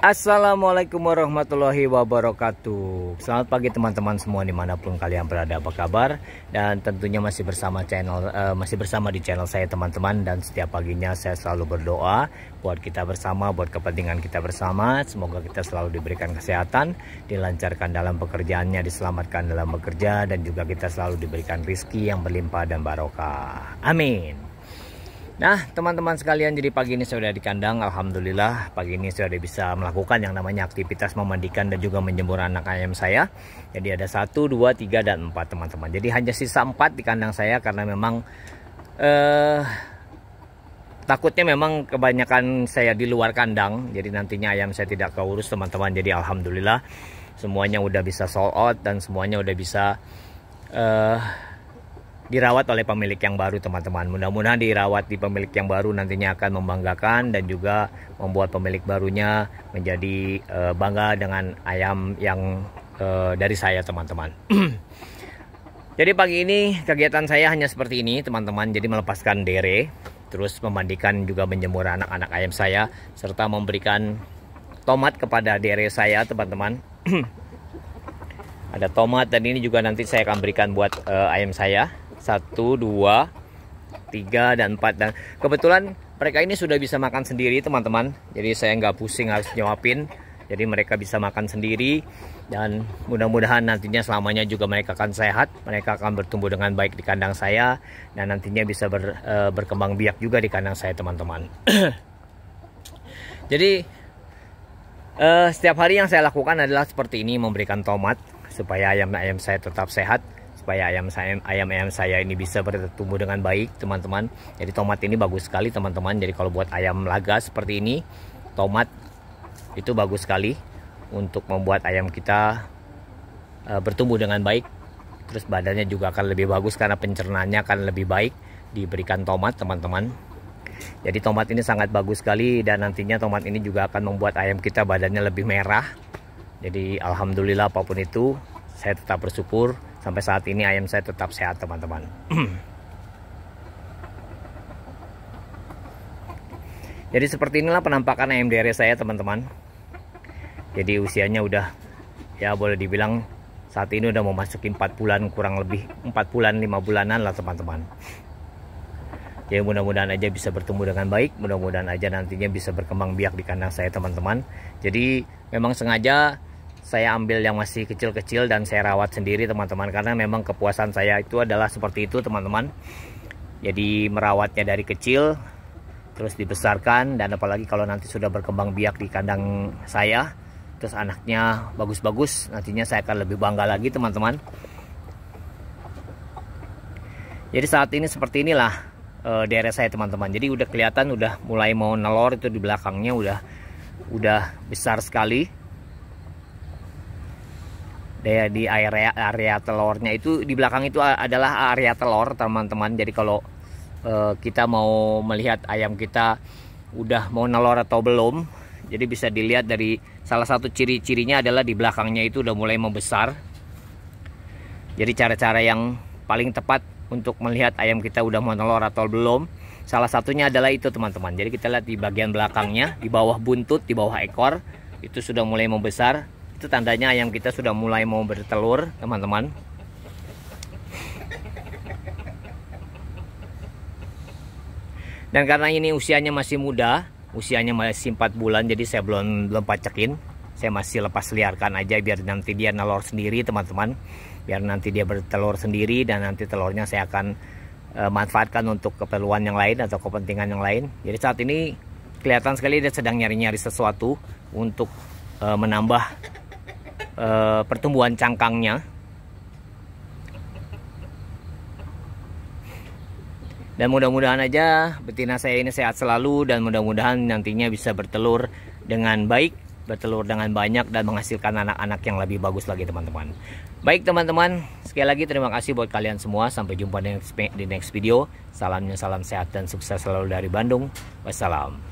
Assalamualaikum warahmatullahi wabarakatuh Selamat pagi teman-teman semua dimanapun kalian berada apa kabar Dan tentunya masih bersama channel uh, masih bersama di channel saya teman-teman Dan setiap paginya saya selalu berdoa Buat kita bersama, buat kepentingan kita bersama Semoga kita selalu diberikan kesehatan Dilancarkan dalam pekerjaannya, diselamatkan dalam bekerja Dan juga kita selalu diberikan rizki yang berlimpah dan barokah Amin Nah teman-teman sekalian jadi pagi ini sudah di kandang Alhamdulillah pagi ini sudah bisa melakukan yang namanya aktivitas memandikan dan juga menjemur anak ayam saya Jadi ada 1, 2, 3 dan 4 teman-teman Jadi hanya sisa 4 di kandang saya karena memang eh, takutnya memang kebanyakan saya di luar kandang jadi nantinya ayam saya tidak keurus teman-teman jadi alhamdulillah semuanya udah bisa sold out dan semuanya udah bisa Eh, dirawat oleh pemilik yang baru teman-teman. Mudah-mudahan dirawat di pemilik yang baru nantinya akan membanggakan dan juga membuat pemilik barunya menjadi uh, bangga dengan ayam yang uh, dari saya teman-teman. Jadi pagi ini kegiatan saya hanya seperti ini teman-teman. Jadi melepaskan dere, terus memandikan juga menjemur anak-anak ayam saya serta memberikan tomat kepada dere saya teman-teman. Ada tomat dan ini juga nanti saya akan berikan buat uh, ayam saya satu dua tiga dan empat dan kebetulan mereka ini sudah bisa makan sendiri teman-teman jadi saya nggak pusing harus nyuapin jadi mereka bisa makan sendiri dan mudah-mudahan nantinya selamanya juga mereka akan sehat mereka akan bertumbuh dengan baik di kandang saya dan nantinya bisa ber, e, berkembang biak juga di kandang saya teman-teman jadi e, setiap hari yang saya lakukan adalah seperti ini memberikan tomat supaya ayam-ayam saya tetap sehat supaya ayam saya ayam ayam saya ini bisa bertumbuh dengan baik teman-teman jadi tomat ini bagus sekali teman-teman jadi kalau buat ayam laga seperti ini tomat itu bagus sekali untuk membuat ayam kita e, bertumbuh dengan baik terus badannya juga akan lebih bagus karena pencernaannya akan lebih baik diberikan tomat teman-teman jadi tomat ini sangat bagus sekali dan nantinya tomat ini juga akan membuat ayam kita badannya lebih merah jadi alhamdulillah apapun itu saya tetap bersyukur sampai saat ini ayam saya tetap sehat teman-teman jadi seperti inilah penampakan ayam dere saya teman-teman jadi usianya udah ya boleh dibilang saat ini udah mau masukin 4 bulan kurang lebih 4 bulan 5 bulanan lah teman-teman ya mudah-mudahan aja bisa bertumbuh dengan baik mudah-mudahan aja nantinya bisa berkembang biak di kandang saya teman-teman jadi memang sengaja saya ambil yang masih kecil-kecil dan saya rawat sendiri teman-teman karena memang kepuasan saya itu adalah seperti itu teman-teman jadi merawatnya dari kecil terus dibesarkan dan apalagi kalau nanti sudah berkembang biak di kandang saya terus anaknya bagus-bagus nantinya saya akan lebih bangga lagi teman-teman jadi saat ini seperti inilah e, daerah saya teman-teman jadi udah kelihatan udah mulai mau nelor itu di belakangnya udah udah besar sekali Daya di area area telurnya itu di belakang itu adalah area telur teman-teman. Jadi kalau uh, kita mau melihat ayam kita udah mau nelor atau belum, jadi bisa dilihat dari salah satu ciri-cirinya adalah di belakangnya itu udah mulai membesar. Jadi cara-cara yang paling tepat untuk melihat ayam kita udah mau nelor atau belum, salah satunya adalah itu teman-teman. Jadi kita lihat di bagian belakangnya, di bawah buntut, di bawah ekor itu sudah mulai membesar itu tandanya ayam kita sudah mulai mau bertelur teman-teman dan karena ini usianya masih muda usianya masih 4 bulan jadi saya belum belum pacekin saya masih lepas liarkan aja biar nanti dia nalor sendiri teman-teman biar nanti dia bertelur sendiri dan nanti telurnya saya akan e, manfaatkan untuk keperluan yang lain atau kepentingan yang lain jadi saat ini kelihatan sekali dia sedang nyari-nyari sesuatu untuk e, menambah e, pertumbuhan cangkangnya dan mudah-mudahan aja betina saya ini sehat selalu dan mudah-mudahan nantinya bisa bertelur dengan baik bertelur dengan banyak dan menghasilkan anak-anak yang lebih bagus lagi teman-teman baik teman-teman sekali lagi terima kasih buat kalian semua sampai jumpa di next, di next video salamnya salam sehat dan sukses selalu dari Bandung wassalam